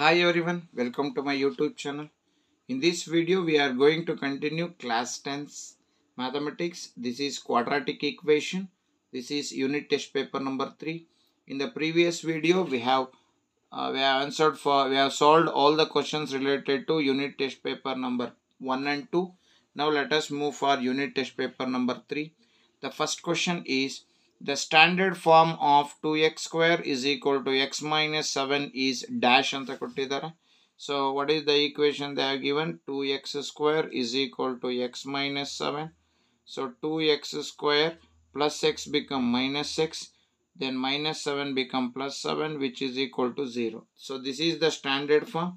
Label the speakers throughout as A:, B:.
A: Hi everyone, welcome to my YouTube channel. In this video, we are going to continue class 10's mathematics. This is quadratic equation. This is unit test paper number 3. In the previous video, we have uh, we have answered for we have solved all the questions related to unit test paper number 1 and 2. Now let us move for unit test paper number 3. The first question is the standard form of 2x square is equal to x minus 7 is dash anta ಕೊಟ್ಟಿದ್ದಾರೆ so what is the equation they have given two x square is equal to x minus seven so two x square plus x then minus 7 become plus 7 which is equal to 0. So this is the standard form.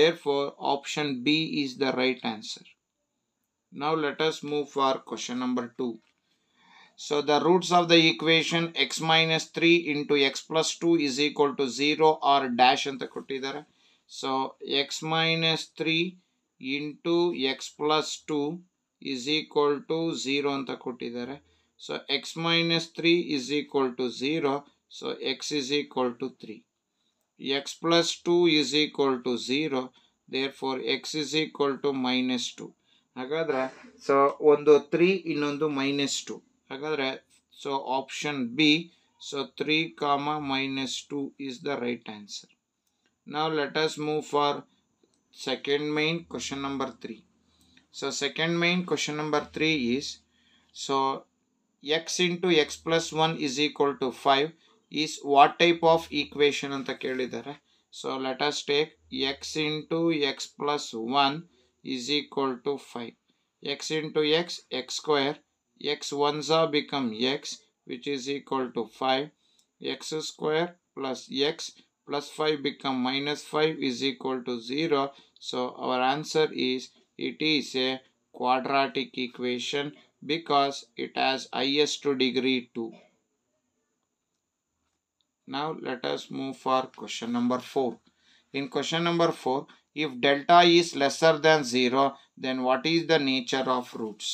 A: Therefore option B is the right answer. Now let us move for question number 2. So the roots of the equation x minus three into x plus two is equal to zero or dash ಅಂತ ಕೊಟ್ಟಿದ್ದಾರೆ so x minus three into x plus two is equal to zero ಅಂತ ಕೊಟ್ಟಿದ್ದಾರೆ so x minus three is equal to zero so x is equal to three x plus two is equal to zero therefore x is equal to minus two ಹಾಗಾದರೆ so ಒಂದು three ಇನ್ನೊಂದು minus two ಹಾಗಾದರೆ so option B so three comma minus two is the right answer ನಾವು let's move for second main question number three so second main question number three is so x into x plus one is equal to five is what type of equation ಅಂತ ಕೇಳಿದ್ದಾರೆ so let's take x into x plus one is equal to five x into x x square x ones are become x which is equal to 5 x square plus x plus 5 become minus 5 is equal to 0 so our answer is it is a quadratic equation because it has highest degree 2 now let us move for question number 4 in question number 4 if delta is lesser than 0 then what is the nature of roots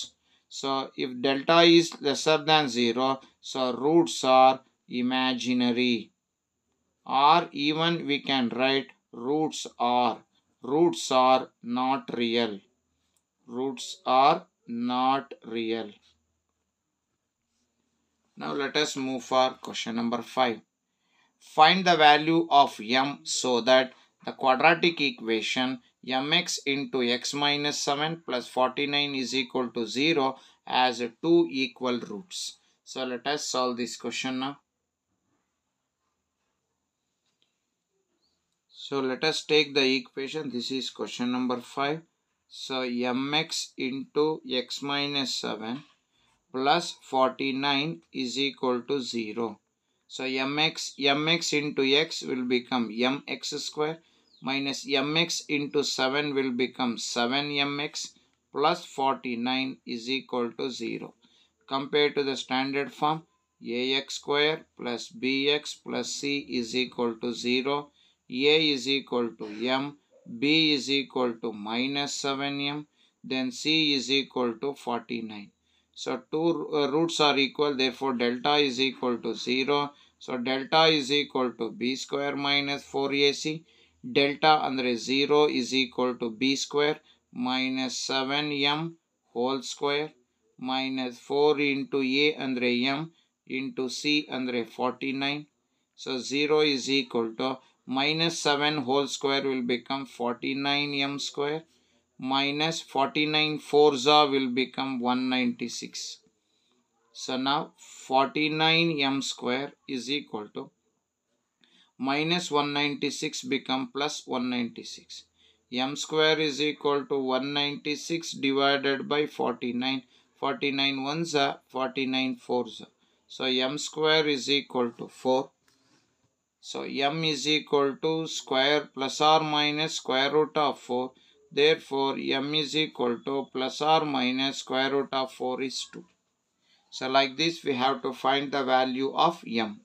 A: so if delta is lesser than 0, so roots are imaginary. Or even we can write roots are. Roots are not real. Roots are not real. Now let us move for question number 5. Find the value of m so that the quadratic equation mx into x minus 7 plus 49 is equal to 0 as two equal roots. So let us solve this question now. So let us take the equation. This is question number 5. So mx into x minus 7 plus 49 is equal to 0. So mx, mx into x will become mx square minus mx into 7 will become 7mx plus 49 is equal to 0. Compared to the standard form, ax square plus bx plus c is equal to 0. a is equal to m, b is equal to minus 7m, then c is equal to 49. So two uh, roots are equal, therefore delta is equal to 0. So delta is equal to b square minus 4ac delta andre 0 is equal to b square minus 7m whole square minus 4 into a andre m into c andre 49. So 0 is equal to minus 7 whole square will become 49 m square minus 49 forza will become 196. So now 49 m square is equal to minus 196 become plus 196. m square is equal to 196 divided by 49. 49 ones are 49 fours. So m square is equal to 4. So m is equal to square plus or minus square root of 4. Therefore m is equal to plus or minus square root of 4 is 2. So like this we have to find the value of m.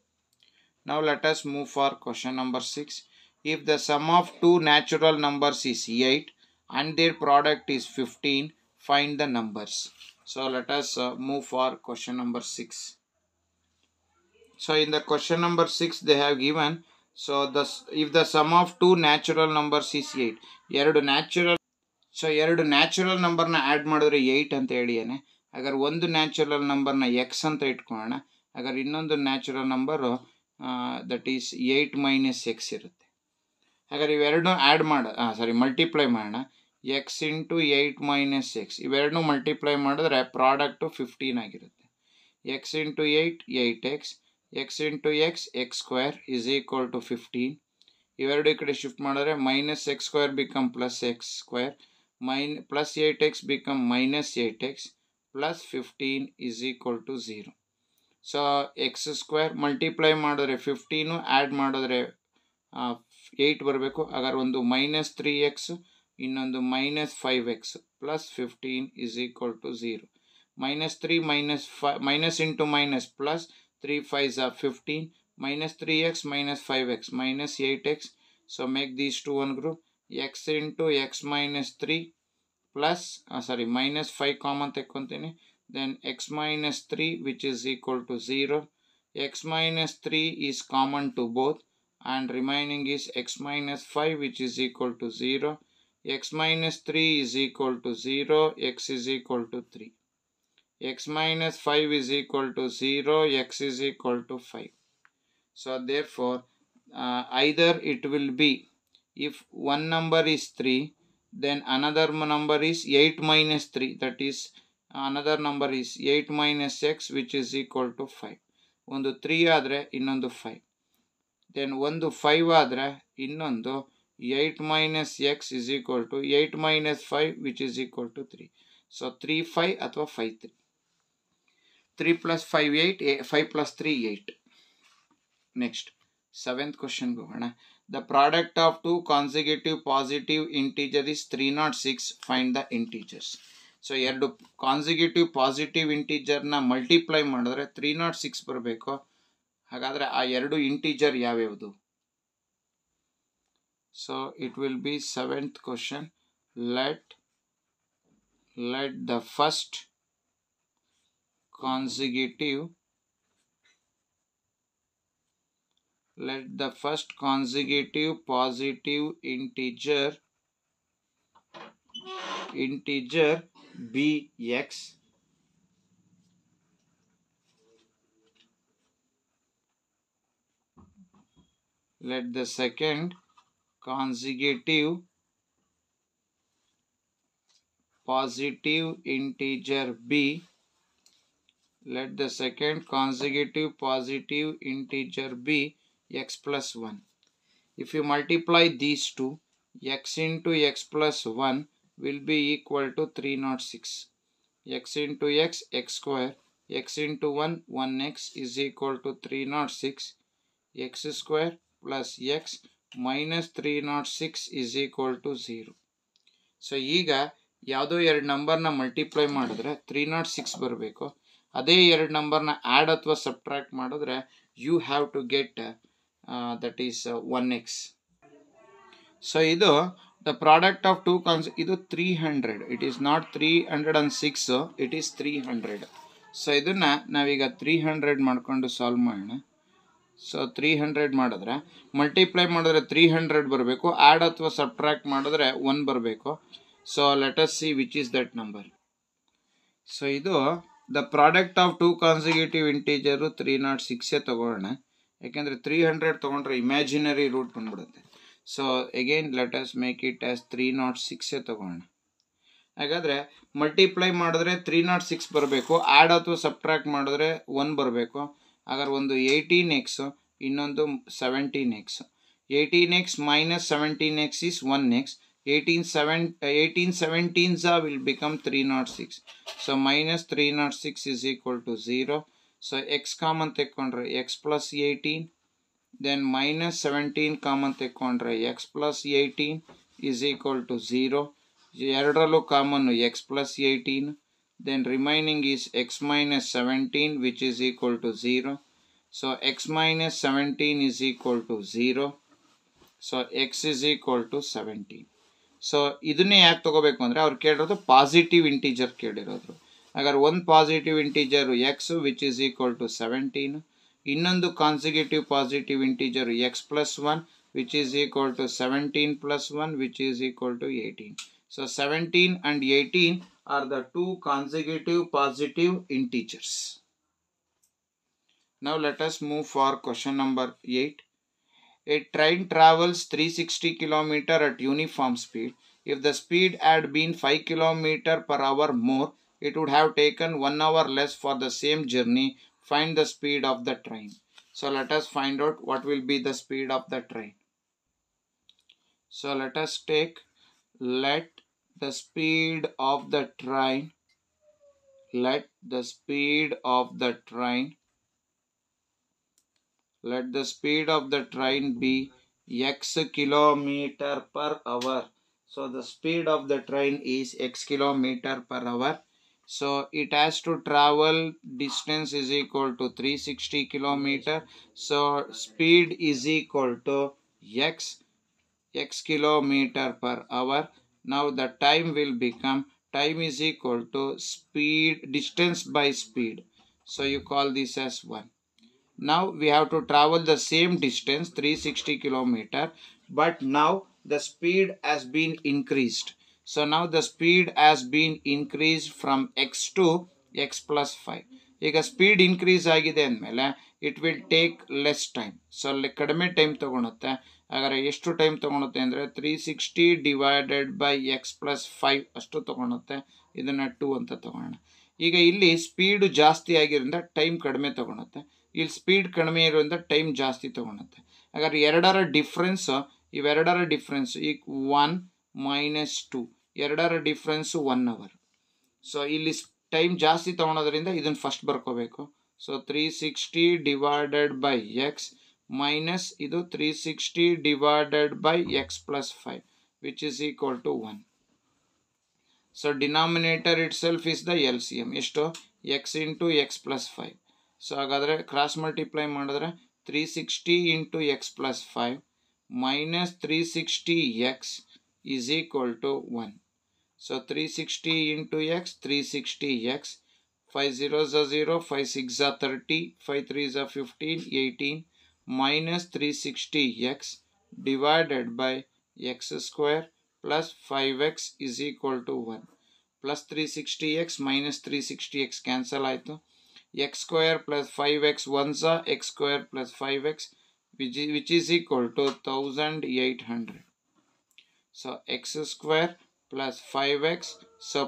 A: Now let us move for question number 6. If the sum of two natural numbers is 8 and their product is 15, find the numbers. So let us uh, move for question number 6. So in the question number 6 they have given so the if the sum of two natural numbers is 8 ಎರಡು natural so ಎರಡು natural ನಂಬರ್ನ add ಮಾಡಿದ್ರೆ eight ಅಂತ ಹೇಳಿಯಾನೆ ಹಾಗಾದ್ರೆ ಒಂದು natural ನಂಬರ್ನ X ಅಂತ ಇಟ್ಕೊಳ್ಳೋಣ ಹಾಗಾದ್ರೆ ಇನ್ನೊಂದು natural number that is eight minus x ಇರುತ್ತೆ ಹಾಗಾದ್ರೆ ಇವೆರಡೂ ಆ್ಯಡ್ ಮಾಡ ಸಾರಿ ಮಲ್ಟಿಪ್ಲೈ ಮಾಡೋಣ x into eight minus x ಇವೆರಡೂ ಮಲ್ಟಿಪ್ಲೈ ಮಾಡಿದ್ರೆ ಪ್ರಾಡಕ್ಟು ಫಿಫ್ಟೀನ್ ಆಗಿರುತ್ತೆ x into eight eight x x into x x square is equal to fifteen ಇವೆರಡು ಈ ಕಡೆ ಶಿಫ್ಟ್ ಮಾಡಿದ್ರೆ minus x square become plus x square main plus eight x become minus eight x plus fifteen is equal to zero so x square multiply ಮಾಡಿದ್ರೆ fifteen add ಮಾಡಿದ್ರೆ eight ಬರಬೇಕು ಹಾಗಾದ್ರೆ ಒಂದು minus three x ಇನ್ನೊಂದು minus five x plus fifteen is equal to zero minus three minus five minus into minus plus three five ಝಾ fifteen minus three x minus five x minus eight x so make these two one group x into x minus three plus sorry minus five common ತೆಕ್ಕೊತೀನಿ then x minus 3 which is equal to 0 x minus 3 is common to both and remaining is x minus 5 which is equal to 0 x minus 3 is equal to 0 x is equal to 3 x minus 5 is equal to 0 x is equal to 5 so therefore uh, either it will be if one number is 3 then another number is 8 minus 3 that is another number is eight minus x which is equal to five ಒಂದು three ಆದರೆ ಇನ್ನೊಂದು five then ಒಂದು five ಆದರೆ ಇನ್ನೊಂದು eight minus x is equal to eight minus five which is equal to three so three five ಅಥವಾ five three three plus five eight a five plus three eight next seventh ಕ್ವಶನ್ಗೆ ಹೋಗೋಣ the product of two consecutive positive integer is three not six fine the integers so ಎರಡು consecutive positive ಇಂಟೀಜರ್ನ multiply ಮಾಡಿದ್ರೆ three not six ಬರಬೇಕು ಹಾಗಾದರೆ ಆ ಎರಡು integer ಯಾವ್ಯಾವುದು so it will be seventh question let let the first consecutive let the first consecutive positive integer integer bx let the second consecutive positive integer b let the second consecutive positive integer be x plus 1. If you multiply these two, x into x plus 1 will be equal to 306 x into x x square x into 1 1x is equal to 306 x square plus x minus 306 is equal to 0 so ಈಗ ಯಾವುದೋ ಎರಡು ನಂಬರ್ನ multiply ಮಾಡಿದ್ರೆ three not six ಬರಬೇಕು ಅದೇ ಎರಡು ನಂಬರ್ನ add ಅಥವಾ ಸಬ್ಟ್ರಾಕ್ಟ್ ಮಾಡಿದ್ರೆ you have to get that is one x so ಇದು the product of two cons ಇದು three hundred it is not three hundred and six it is three hundred so ಇದನ್ನ ನಾವೀಗ ತ್ರೀ ಹಂಡ್ರೆಡ್ ಮಾಡಿಕೊಂಡು solve ಮಾಡೋಣ so three hundred ಮಾಡಿದ್ರೆ multiply ಮಾಡಿದ್ರೆ three hundred ಬರಬೇಕು add ಅಥವಾ ಸಬ್ಟ್ರ್ಯಾಕ್ಟ್ ಮಾಡಿದ್ರೆ ಒನ್ ಬರಬೇಕು so let's see which is that number so ಇದು the product of two consecutive integer three not ಸಿಕ್ಸೇ ತೊಗೊಳ್ಳೋಣ ಯಾಕೆಂದರೆ ತ್ರೀ ಹಂಡ್ರೆಡ್ ತೊಗೊಂಡ್ರೆ ಇಮ್ಯಾಜಿನರಿ ರೂಟ್ ಬಂದ್ಬಿಡುತ್ತೆ so again let make make it three not ಸಿಕ್ಸೇ 6 ಹಾಗಾದರೆ ಮಲ್ಟಿಪ್ಲೈ ಮಾಡಿದ್ರೆ ತ್ರೀ ನಾಟ್ ಸಿಕ್ಸ್ ಬರಬೇಕು ಆ್ಯಡ್ ಅಥವಾ ಸಬ್ಟ್ರ್ಯಾಕ್ಟ್ ಮಾಡಿದ್ರೆ ಒನ್ ಬರಬೇಕು ಹಾಗಾದ್ರೆ ಒಂದು ಏಯ್ಟೀನ್ ಎಕ್ಸು ಇನ್ನೊಂದು seventeen x eighteen x minus seventeen x is one x eighteen seven eighteen seventeen so will become three not six so minus three not six is equal to zero so x common ತೆಕ್ಕೊಂಡ್ರೆ x plus eighteen then minus seventeen common ತೆಕ್ಕೊಂಡ್ರೆ x plus eighteen is equal to zero ಎರಡರಲ್ಲೂ ಕಾಮನ್ನು x plus eighteen then remaining is x minus seventeen which is equal to zero so x minus seventeen is equal to zero so x is equal to seventeen so ಇದನ್ನೇ ಯಾಕೆ ತೊಗೋಬೇಕು ಅಂದರೆ ಅವ್ರು ಕೇಳಿರೋದು positive integer ಕೇಳಿರೋದು ಹಾಗಾದ್ರೆ ಒಂದು positive integer x which is equal to seventeen ಇನ್ನೊಂದು consecutive positive integer x plus one, which is equal to seventeen plus one, which is equal to eighteen. So seventeen and eighteen are the two consecutive positive integers. Now let us move for question number 8. A train travels 360 km at uniform speed. If the speed had been 5 km per hour more, it would have taken 1 hour less for the same journey Find the speed of the train. So let us find out what will be the speed of the train. So let us take let the speed of the train let the speed of the train let the speed of the train be x kilometer per hour so the speed of the train is x kilometer per hour so it has to travel distance is equal to 360 kilometer so speed is equal to x x kilometer per hour now the time will become time is equal to speed distance by speed so you call this as 1 now we have to travel the same distance 360 kilometer but now the speed has been increased So now the speed has been increased from x to x plus five ಈಗ speed increase ಆಗಿದೆ ಅಂದಮೇಲೆ it will take less time so ಅಲ್ಲಿ ಕಡಿಮೆ time ತೊಗೊಳುತ್ತೆ ಹಾಗಾದರೆ ಎಷ್ಟು time ತೊಗೊಳುತ್ತೆ ಅಂದರೆ three sixty divided by x plus five ಅಷ್ಟು ತೊಗೊಳುತ್ತೆ ಇದನ್ನು ಟು ಅಂತ ತೊಗೊಳೋಣ ಈಗ ಇಲ್ಲಿ ಸ್ಪೀಡು ಜಾಸ್ತಿ ಆಗಿರೋದ್ರಿಂದ ಟೈಮ್ ಕಡಿಮೆ ತೊಗೊಳುತ್ತೆ ಇಲ್ಲಿ ಸ್ಪೀಡ್ ಕಡಿಮೆ ಇರೋದ್ರಿಂದ ಟೈಮ್ ಜಾಸ್ತಿ ತೊಗೊಳುತ್ತೆ ಹಾಗಾದ್ರೆ ಎರಡರ ಡಿಫ್ರೆನ್ಸು ಇವೆರಡರ ಡಿಫ್ರೆನ್ಸ್ ಈ ಒನ್ ಮೈನಸ್ ಟು ಎರಡರ ಡಿಫ್ರೆನ್ಸು ಒನ್ ಅವರ್ ಸೊ ಇಲ್ಲಿ ಟೈಮ್ ಜಾಸ್ತಿ ತೊಗೊಳೋದ್ರಿಂದ ಇದನ್ನು ಫಸ್ಟ್ ಬರ್ಕೋಬೇಕು so three sixty divided by x minus ಇದು three sixty divided by x plus five which is equal to one so denominator itself is the L C M ಎಷ್ಟು x into x plus five so ಹಾಗಾದರೆ cross multiply ಮಾಡಿದ್ರೆ three sixty into x plus five minus three sixty x is equal to one So 360 into x, 360x. 5 zeros are 0, 5 6 are 30, 5 3 are 15, 18 minus 360x divided by x square plus 5x is equal to 1. Plus 360x minus 360x cancel to x square plus 5x 1 sa x square plus 5x which is, which is equal to 1800. So x square plus plus five x so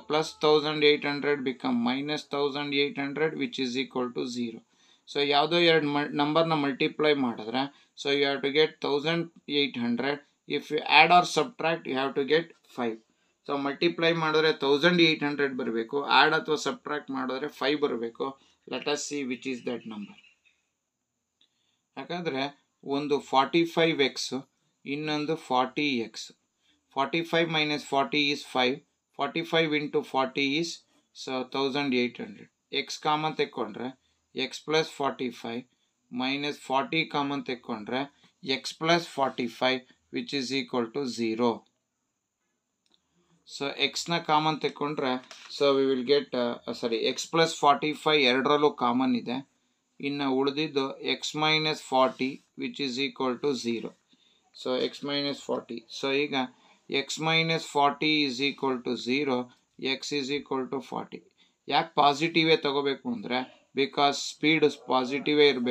A: thousand 5x. Hundred become minus become minus hundred which is equal to 0. So ಯಾವುದೋ ಎರಡು ಮ ನಂಬರ್ನ multiply ಮಾಡಿದ್ರೆ so you have to get thousand eight hundred if you add or subtract you have to get five so multiply ಮಾಡಿದ್ರೆ thousand eight hundred ಬರಬೇಕು add ಅಥವಾ subtract ಮಾಡಿದ್ರೆ five ಬರಬೇಕು let us see which is that number ಯಾಕಂದರೆ ಒಂದು forty five x ಇನ್ನೊಂದು forty x forty five minus 45 five 40 five 5. Forty is so thousand so 1800. X common ತೆಕ್ಕೊಂಡ್ರೆ x plus forty five minus forty common ತೆಕ್ಕೊಂಡ್ರೆ x plus forty five which is equal to zero so ಎಕ್ಸ್ನ common ತೆಕ್ಕೊಂಡ್ರೆ so we will get sorry x plus forty five ಎರಡರಲ್ಲೂ common ಇದೆ ಇನ್ನು ಉಳಿದಿದ್ದು x minus forty which is equal to zero so x minus forty so ಈಗ x minus 40 is equal to 0, x is equal to 40. Yak positive because speed is positive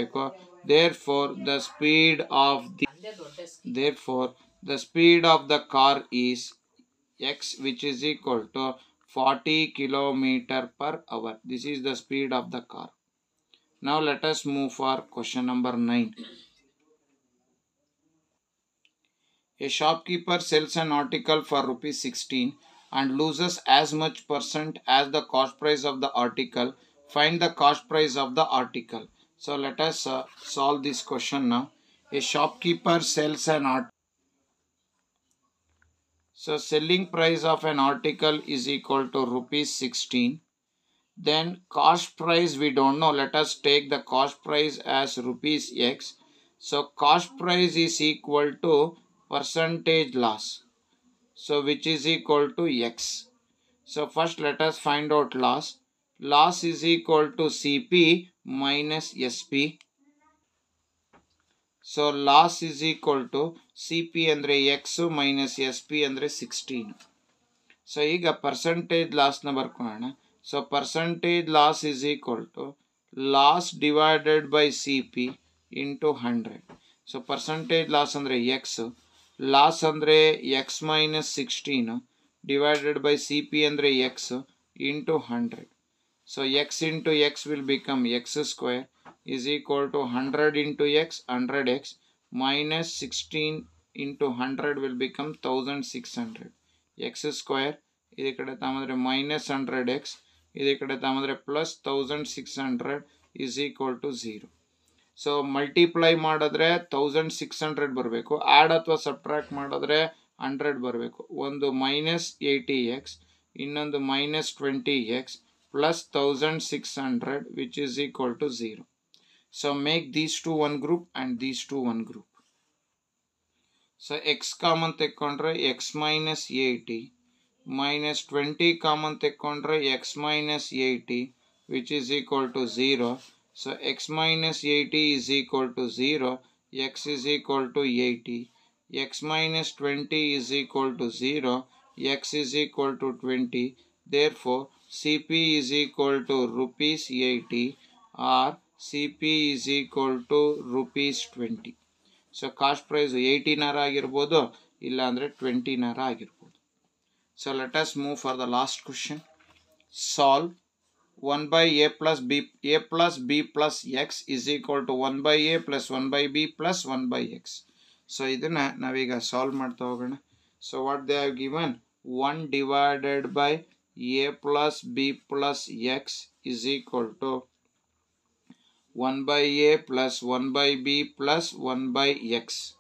A: therefore the speed of the therefore the speed of the car is x which is equal to 40 kilometer per hour this is the speed of the car now let us move for question number 9 A shopkeeper sells an article for rupees 16 and loses as much percent as the cost price of the article. Find the cost price of the article. So let us uh, solve this question now. A shopkeeper sells an article. So selling price of an article is equal to rupees 16. Then cost price we don't know. Let us take the cost price as rupees x. So cost price is equal to percentage loss so which is equal to x so first let us find out loss loss is equal to cp minus sp so loss is equal to cp andre x minus sp andre 16 so ಈಗ percentage loss na barkona so percentage loss is equal to loss divided by cp into 100 so percentage loss andre x loss ಅಂದರೆ x minus sixteen divided by C P ಅಂದರೆ x into hundred so x into x will become x square is equal to hundred into x hundred x minus sixteen into hundred will become thousand six hundred x square ಇದೇ ಕಡೆ ತಗೊಂಡ್ರೆ minus hundred x ಇದೇ ಕಡೆ ತಗೊಂಡ್ರೆ plus thousand six hundred is equal to zero so multiply ಮಾಡಿದ್ರೆ thousand six hundred ಬರಬೇಕು add ಅಥವಾ subtract ಮಾಡಿದ್ರೆ ಹಂಡ್ರೆಡ್ ಬರಬೇಕು ಒಂದು ಮೈನಸ್ ಏಯ್ಟಿ ಎಕ್ಸ್ ಇನ್ನೊಂದು minus twenty x plus thousand six hundred which is equal to zero so make these two one group and these two one group so x common ತೆಕ್ಕೊಂಡ್ರೆ x minus eighty minus twenty common ತೆಕ್ಕೊಂಡ್ರೆ x minus eighty which is equal to zero So x minus 80 is equal to 0, x is equal to 80, x minus 20 is equal to 0, x is equal to 20. Therefore, CP is equal to rupees 80 or CP is equal to rupees 20. So cost price ಏಯ್ಟೀನರ ಆಗಿರ್ಬೋದು ಇಲ್ಲಾಂದರೆ ಟ್ವೆಂಟಿನರ ಆಗಿರ್ಬೋದು So let us move for the last question. Solve. 1 by a plus b a plus b plus x is equal to 1 by a plus 1 by b plus 1 by x so idana naviga solve martavagana so what they have given 1 divided by a plus b plus x is equal to 1 by a plus 1 by b plus 1 by x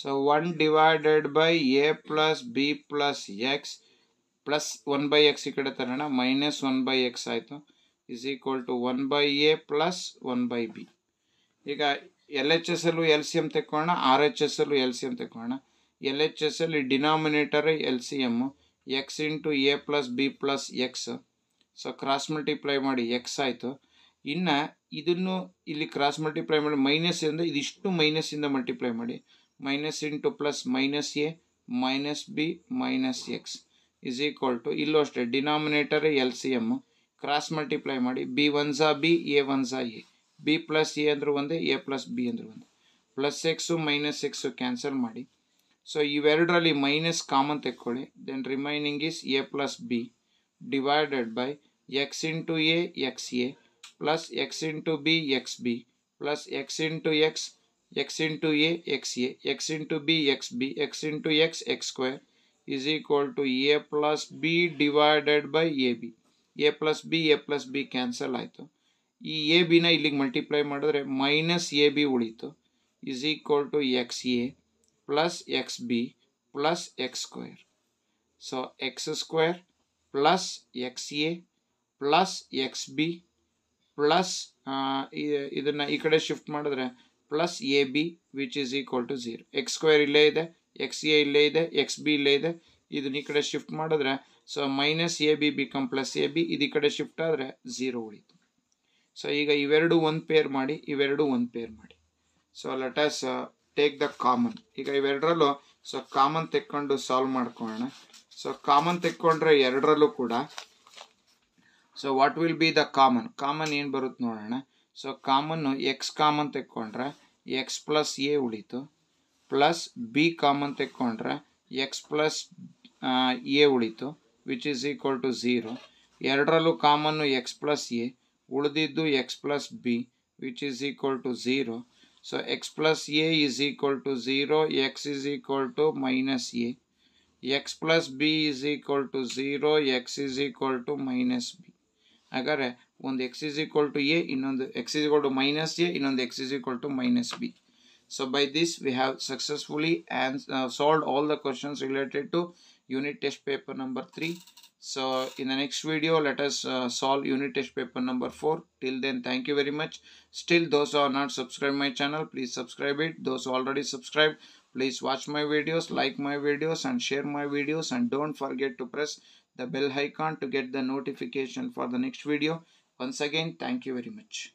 A: so 1 divided by a plus b plus x plus one by x ಈ ಕಡೆ ತರೋಣ minus one by x ಆಯಿತು is equal to one by a plus one by b ಈಗ L H S ಅಲ್ಲೂ L C M ತೆಕ್ಕೋಣ R H S L C M ತೆಕ್ಕೋಣ L H S ಎಲ್ಲಿ denominator L C M x into a plus b plus x so cross multiply ಮಾಡಿ x ಆಯಿತು ಇನ್ನು ಇದನ್ನು ಇಲ್ಲಿ ಕ್ರಾಸ್ ಮಲ್ಟಿಪ್ಲೈ ಮಾಡಿ ಮೈನಸ್ ಅಂದರೆ ಇದಿಷ್ಟು ಮೈನಸ್ಸಿಂದ ಮಲ್ಟಿಪ್ಲೈ ಮಾಡಿ minus into plus minus a minus b minus x is equal to ಇಲ್ಲೂ ಅಷ್ಟೇ denominator L C M cross multiply ಮಾಡಿ ಬಿ ಒನ್ ಸಾ ಬಿ ಎ ಒನ್ ಝಾ ಎ ಬಿ ಪ್ಲಸ್ ಎ ಅಂದರೂ ಒಂದೇ ಎ ಪ್ಲಸ್ ಬಿ ಅಂದ್ರೆ ಒಂದೇ plus x minus x cancel ಮಾಡಿ ಸೊ ಇವೆರಡರಲ್ಲಿ ಮೈನಸ್ ಕಾಮನ್ ತೆಕ್ಕೊಳ್ಳಿ then remaining is a plus b divided by x into a x a plus x into b x b plus x into x x into a x a x into b x b x into x x square is equal to a plus b divided by a b a plus b a plus b cancel ಆಯಿತು ಈ a ಬಿನ ಇಲ್ಲಿಗೆ ಮಲ್ಟಿಪ್ಲೈ ಮಾಡಿದ್ರೆ minus a b ಉಳೀತು is equal to x a plus x b plus x square so x square plus x a plus x b plus ಇದನ್ನು ಈ ಕಡೆ ಶಿಫ್ಟ್ ಮಾಡಿದ್ರೆ plus a b which is equal to zero x square ಇಲ್ಲೇ ಇದೆ X A ಇಲ್ಲೇ ಇದೆ X B ಇಲ್ಲೇ ಇದೆ ಇದನ್ನ ಈ ಕಡೆ ಶಿಫ್ಟ್ ಮಾಡಿದ್ರೆ so minus a b become plus a b ಇದು ಈ ಕಡೆ ಶಿಫ್ಟ್ ಆದರೆ ಝೀರೋ ಉಳಿತು ಸೊ ಈಗ ಇವೆರಡು ಒಂದು ಪೇರ್ ಮಾಡಿ ಇವೆರಡು ಒಂದು ಪೇರ್ ಮಾಡಿ so as take the common ಈಗ ಇವೆರಡರಲ್ಲೂ ಸೊ ಕಾಮನ್ ತೆಕ್ಕೊಂಡು ಸಾಲ್ವ್ ಮಾಡ್ಕೊಳ್ಳೋಣ ಸೊ ಕಾಮನ್ ತೆಕ್ಕೊಂಡ್ರೆ ಎರಡರಲ್ಲೂ ಕೂಡ so what will be the common common ಏನು ಬರುತ್ತೆ ನೋಡೋಣ ಸೊ ಕಾಮನ್ನು ಎಕ್ಸ್ ಕಾಮನ್ ತೆಕ್ಕೊಂಡ್ರೆ ಎಕ್ಸ್ ಪ್ಲಸ್ ಎ ಉಳಿತು ಪ್ಲಸ್ ಬಿ ಕಾಮನ್ ತೆಕ್ಕೊಂಡ್ರೆ ಎಕ್ಸ್ ಪ್ಲಸ್ ಎ ಉಳಿತು which is equal to zero ಎರಡರಲ್ಲೂ ಕಾಮನ್ನು ಎಕ್ಸ್ ಪ್ಲಸ್ ಎ ಉಳಿದಿದ್ದು x plus b which is equal to zero so x plus A is equal to zero x is equal to minus a x plus b is equal to zero x is equal to minus b ಹಾಗಾದರೆ ಒಂದು x is equal to a ಇನ್ನೊಂದು x is equal to minus a ಇನ್ನೊಂದು x is equal to minus b So by this we have successfully and uh, solved all the questions related to unit test paper number 3. So in the next video let us uh, solve unit test paper number 4. Till then thank you very much. Still those who are not subscribed my channel please subscribe it. Those already subscribed please watch my videos, like my videos and share my videos and don't forget to press the bell icon to get the notification for the next video. Once again thank you very much.